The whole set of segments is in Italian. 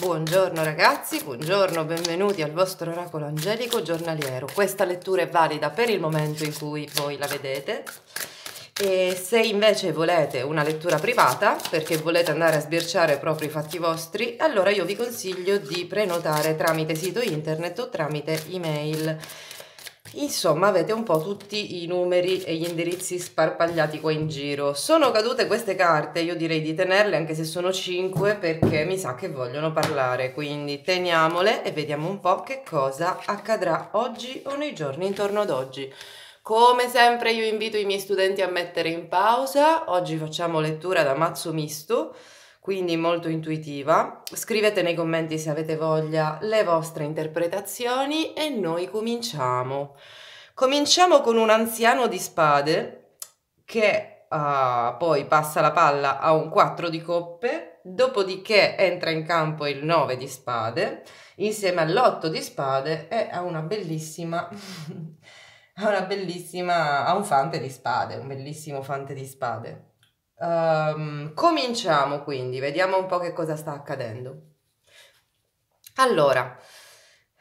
Buongiorno ragazzi, buongiorno, benvenuti al vostro oracolo angelico giornaliero. Questa lettura è valida per il momento in cui voi la vedete e se invece volete una lettura privata, perché volete andare a sbirciare proprio i fatti vostri, allora io vi consiglio di prenotare tramite sito internet o tramite email. Insomma avete un po' tutti i numeri e gli indirizzi sparpagliati qua in giro. Sono cadute queste carte, io direi di tenerle anche se sono 5 perché mi sa che vogliono parlare, quindi teniamole e vediamo un po' che cosa accadrà oggi o nei giorni intorno ad oggi. Come sempre io invito i miei studenti a mettere in pausa, oggi facciamo lettura da mazzo misto quindi molto intuitiva. Scrivete nei commenti se avete voglia le vostre interpretazioni e noi cominciamo. Cominciamo con un anziano di spade che uh, poi passa la palla a un 4 di coppe, dopodiché entra in campo il 9 di spade insieme all'8 di spade e a una bellissima a una bellissima a un fante di spade, un bellissimo fante di spade. Um, cominciamo quindi, vediamo un po' che cosa sta accadendo. Allora,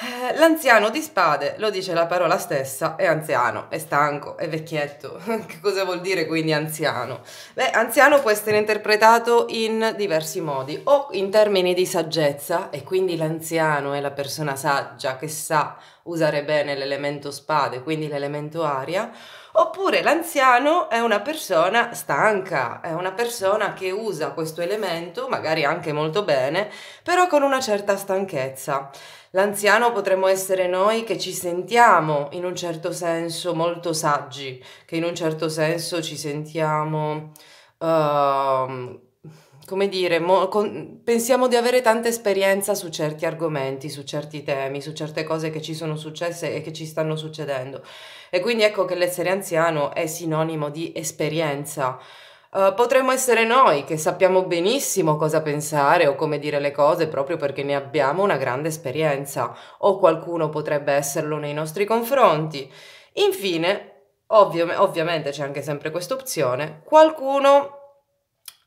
eh, l'anziano di spade, lo dice la parola stessa, è anziano, è stanco, è vecchietto. che cosa vuol dire quindi anziano? Beh, anziano può essere interpretato in diversi modi, o in termini di saggezza, e quindi l'anziano è la persona saggia che sa usare bene l'elemento spade, quindi l'elemento aria, oppure l'anziano è una persona stanca, è una persona che usa questo elemento, magari anche molto bene, però con una certa stanchezza. L'anziano potremmo essere noi che ci sentiamo in un certo senso molto saggi, che in un certo senso ci sentiamo... Uh, come dire, mo, con, pensiamo di avere tanta esperienza su certi argomenti, su certi temi, su certe cose che ci sono successe e che ci stanno succedendo. E quindi ecco che l'essere anziano è sinonimo di esperienza. Uh, potremmo essere noi che sappiamo benissimo cosa pensare o come dire le cose proprio perché ne abbiamo una grande esperienza, o qualcuno potrebbe esserlo nei nostri confronti. Infine, ovvio, ovviamente c'è anche sempre questa opzione, qualcuno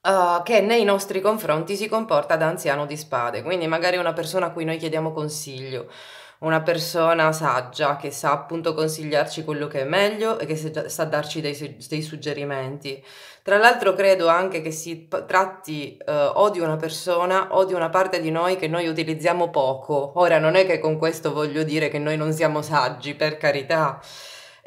uh, che nei nostri confronti si comporta da anziano di spade, quindi magari una persona a cui noi chiediamo consiglio, una persona saggia che sa appunto consigliarci quello che è meglio e che sa darci dei, dei suggerimenti. Tra l'altro credo anche che si tratti eh, o di una persona o di una parte di noi che noi utilizziamo poco. Ora non è che con questo voglio dire che noi non siamo saggi, per carità.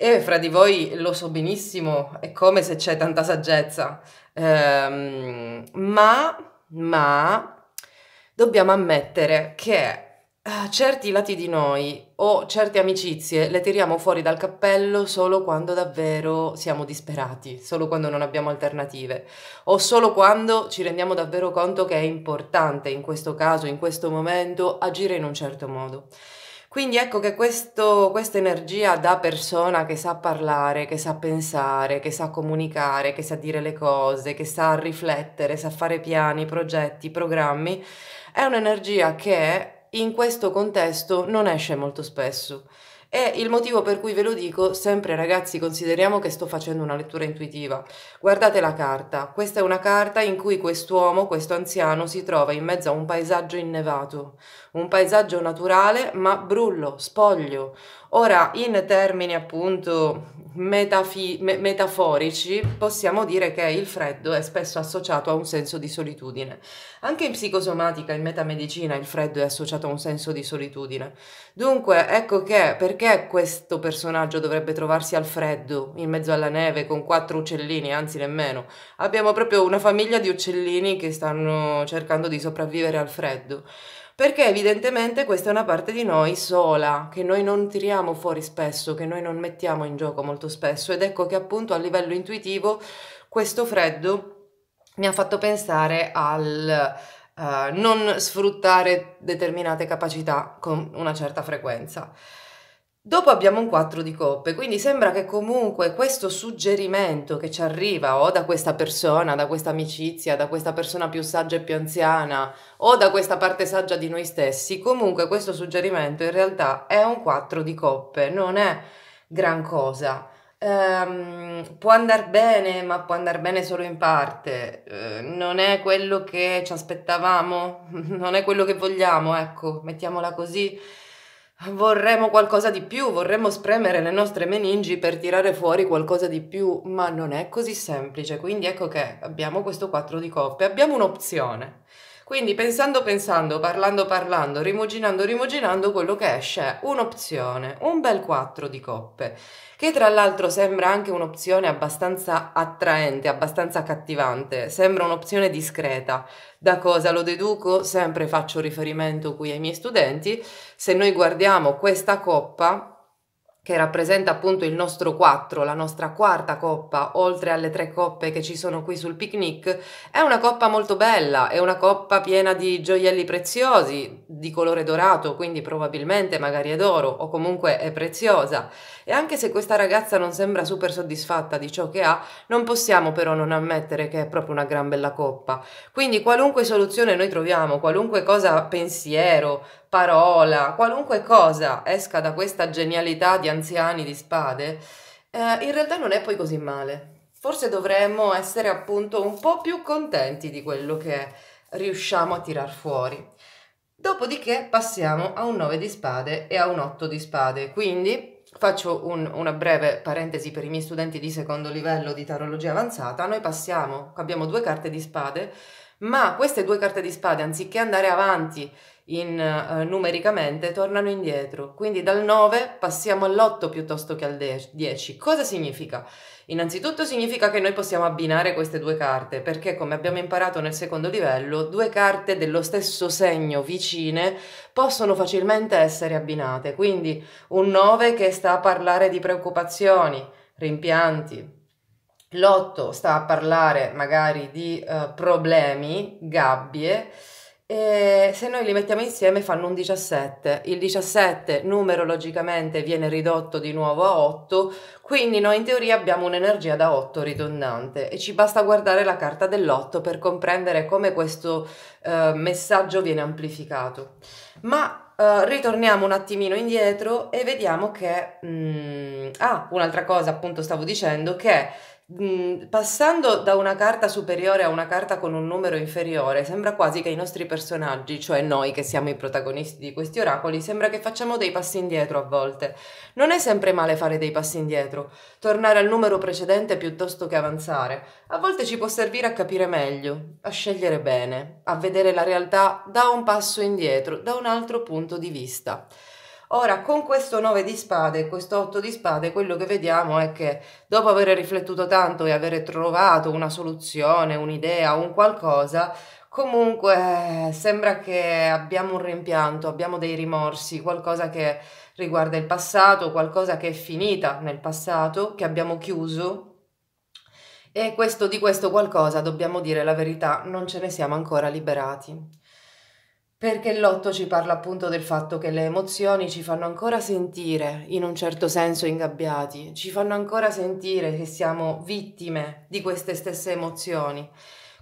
E fra di voi lo so benissimo, è come se c'è tanta saggezza. Ehm, ma, ma dobbiamo ammettere che eh, certi lati di noi o certe amicizie le tiriamo fuori dal cappello solo quando davvero siamo disperati, solo quando non abbiamo alternative o solo quando ci rendiamo davvero conto che è importante in questo caso, in questo momento, agire in un certo modo. Quindi ecco che questo, questa energia da persona che sa parlare, che sa pensare, che sa comunicare, che sa dire le cose, che sa riflettere, sa fare piani, progetti, programmi, è un'energia che in questo contesto non esce molto spesso. E il motivo per cui ve lo dico, sempre ragazzi, consideriamo che sto facendo una lettura intuitiva. Guardate la carta, questa è una carta in cui quest'uomo, questo anziano, si trova in mezzo a un paesaggio innevato, un paesaggio naturale ma brullo, spoglio. Ora, in termini appunto metafi- me- metaforici, possiamo dire che il freddo è spesso associato a un senso di solitudine. Anche in psicosomatica, in metamedicina, il freddo è associato a un senso di solitudine. Dunque, ecco che perché questo personaggio dovrebbe trovarsi al freddo, in mezzo alla neve, con quattro uccellini, anzi nemmeno. Abbiamo proprio una famiglia di uccellini che stanno cercando di sopravvivere al freddo perché evidentemente questa è una parte di noi sola, che noi non tiriamo fuori spesso, che noi non mettiamo in gioco molto spesso ed ecco che appunto a livello intuitivo questo freddo mi ha fatto pensare al uh, non sfruttare determinate capacità con una certa frequenza. Dopo abbiamo un 4 di coppe, quindi sembra che comunque questo suggerimento che ci arriva o da questa persona, da questa amicizia, da questa persona più saggia e più anziana o da questa parte saggia di noi stessi, comunque questo suggerimento in realtà è un 4 di coppe, non è gran cosa. Ehm, può andare bene, ma può andare bene solo in parte, ehm, non è quello che ci aspettavamo, non è quello che vogliamo, ecco, mettiamola così. Vorremmo qualcosa di più, vorremmo spremere le nostre meningi per tirare fuori qualcosa di più, ma non è così semplice. Quindi ecco che abbiamo questo 4 di coppe, abbiamo un'opzione. Quindi pensando pensando, parlando parlando, rimuginando rimuginando, quello che esce è un'opzione, un bel 4 di coppe, che tra l'altro sembra anche un'opzione abbastanza attraente, abbastanza accattivante, sembra un'opzione discreta. Da cosa lo deduco? Sempre faccio riferimento qui ai miei studenti, se noi guardiamo questa coppa che rappresenta appunto il nostro 4, la nostra quarta coppa, oltre alle tre coppe che ci sono qui sul picnic, è una coppa molto bella, è una coppa piena di gioielli preziosi, di colore dorato, quindi probabilmente magari è d'oro o comunque è preziosa. E anche se questa ragazza non sembra super soddisfatta di ciò che ha, non possiamo però non ammettere che è proprio una gran bella coppa. Quindi qualunque soluzione noi troviamo, qualunque cosa, pensiero, parola, qualunque cosa esca da questa genialità di anziani di spade, eh, in realtà non è poi così male. Forse dovremmo essere appunto un po' più contenti di quello che riusciamo a tirar fuori. Dopodiché passiamo a un 9 di spade e a un 8 di spade, quindi Faccio un, una breve parentesi per i miei studenti di secondo livello di tarologia avanzata. Noi passiamo, abbiamo due carte di spade, ma queste due carte di spade, anziché andare avanti in, uh, numericamente, tornano indietro. Quindi dal 9 passiamo all'8 piuttosto che al 10. Cosa significa? Innanzitutto significa che noi possiamo abbinare queste due carte, perché come abbiamo imparato nel secondo livello, due carte dello stesso segno vicine possono facilmente essere abbinate. Quindi un 9 che sta a parlare di preoccupazioni, rimpianti, L'otto sta a parlare magari di eh, problemi, gabbie, e se noi li mettiamo insieme fanno un 17. Il 17 numerologicamente viene ridotto di nuovo a 8, quindi noi in teoria abbiamo un'energia da 8 ridondante e ci basta guardare la carta dell'8 per comprendere come questo eh, messaggio viene amplificato. Ma eh, ritorniamo un attimino indietro e vediamo che... Mh, mm, ah, un'altra cosa appunto stavo dicendo che Mm, passando da una carta superiore a una carta con un numero inferiore, sembra quasi che i nostri personaggi, cioè noi che siamo i protagonisti di questi oracoli, sembra che facciamo dei passi indietro a volte. Non è sempre male fare dei passi indietro, tornare al numero precedente piuttosto che avanzare. A volte ci può servire a capire meglio, a scegliere bene, a vedere la realtà da un passo indietro, da un altro punto di vista. Ora, con questo 9 di spade e questo 8 di spade, quello che vediamo è che dopo aver riflettuto tanto e aver trovato una soluzione, un'idea, un qualcosa, comunque eh, sembra che abbiamo un rimpianto, abbiamo dei rimorsi, qualcosa che riguarda il passato, qualcosa che è finita nel passato, che abbiamo chiuso. E questo, di questo qualcosa, dobbiamo dire la verità, non ce ne siamo ancora liberati. Perché l'otto ci parla appunto del fatto che le emozioni ci fanno ancora sentire, in un certo senso, ingabbiati, ci fanno ancora sentire che siamo vittime di queste stesse emozioni.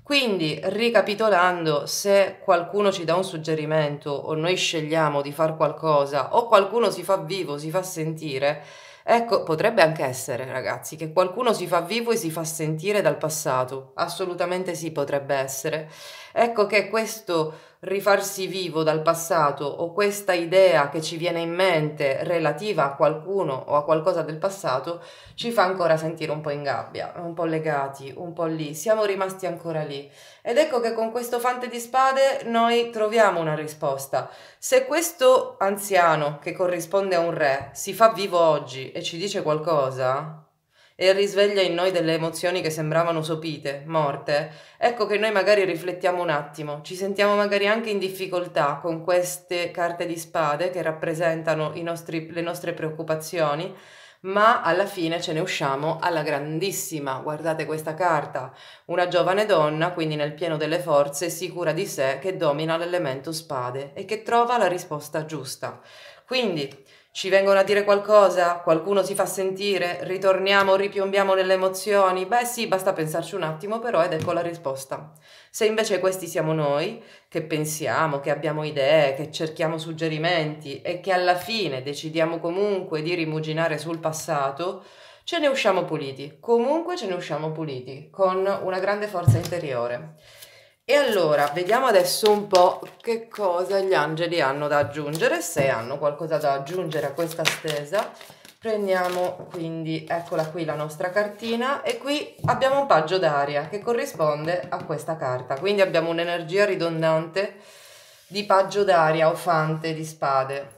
Quindi, ricapitolando, se qualcuno ci dà un suggerimento o noi scegliamo di fare qualcosa o qualcuno si fa vivo, si fa sentire, Ecco, potrebbe anche essere, ragazzi, che qualcuno si fa vivo e si fa sentire dal passato. Assolutamente sì, potrebbe essere. Ecco che questo rifarsi vivo dal passato o questa idea che ci viene in mente relativa a qualcuno o a qualcosa del passato ci fa ancora sentire un po' in gabbia, un po' legati, un po' lì, siamo rimasti ancora lì. Ed ecco che con questo fante di spade noi troviamo una risposta. Se questo anziano che corrisponde a un re si fa vivo oggi e ci dice qualcosa e risveglia in noi delle emozioni che sembravano sopite, morte, ecco che noi magari riflettiamo un attimo, ci sentiamo magari anche in difficoltà con queste carte di spade che rappresentano i nostri, le nostre preoccupazioni, ma alla fine ce ne usciamo alla grandissima. Guardate questa carta, una giovane donna, quindi nel pieno delle forze, sicura di sé, che domina l'elemento spade e che trova la risposta giusta. Quindi ci vengono a dire qualcosa? Qualcuno si fa sentire? Ritorniamo, ripiombiamo nelle emozioni? Beh sì, basta pensarci un attimo però ed ecco la risposta. Se invece questi siamo noi, che pensiamo, che abbiamo idee, che cerchiamo suggerimenti e che alla fine decidiamo comunque di rimuginare sul passato, ce ne usciamo puliti. Comunque ce ne usciamo puliti, con una grande forza interiore. E allora, vediamo adesso un po' che cosa gli angeli hanno da aggiungere, se hanno qualcosa da aggiungere a questa stesa. Prendiamo quindi, eccola qui la nostra cartina e qui abbiamo un paggio d'aria che corrisponde a questa carta. Quindi abbiamo un'energia ridondante di paggio d'aria, o fante, di spade.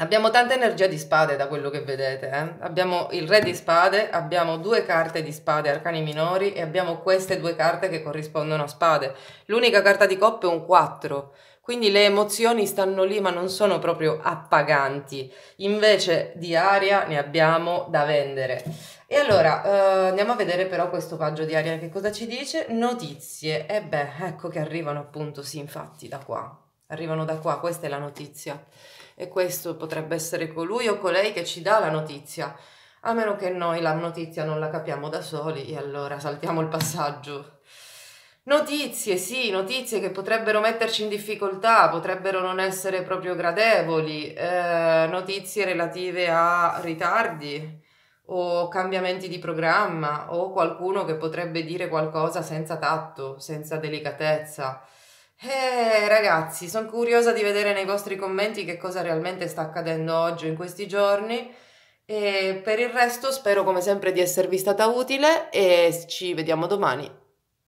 Abbiamo tanta energia di spade da quello che vedete, eh? abbiamo il re di spade, abbiamo due carte di spade arcani minori e abbiamo queste due carte che corrispondono a spade. L'unica carta di coppe è un 4, quindi le emozioni stanno lì ma non sono proprio appaganti, invece di aria ne abbiamo da vendere. E allora eh, andiamo a vedere però questo paggio di aria che cosa ci dice, notizie, e beh ecco che arrivano appunto sì infatti da qua arrivano da qua, questa è la notizia. E questo potrebbe essere colui o colei che ci dà la notizia. A meno che noi la notizia non la capiamo da soli e allora saltiamo il passaggio. Notizie, sì, notizie che potrebbero metterci in difficoltà, potrebbero non essere proprio gradevoli, eh, notizie relative a ritardi o cambiamenti di programma o qualcuno che potrebbe dire qualcosa senza tatto, senza delicatezza eh, ragazzi, sono curiosa di vedere nei vostri commenti che cosa realmente sta accadendo oggi in questi giorni. E per il resto spero come sempre di esservi stata utile e ci vediamo domani.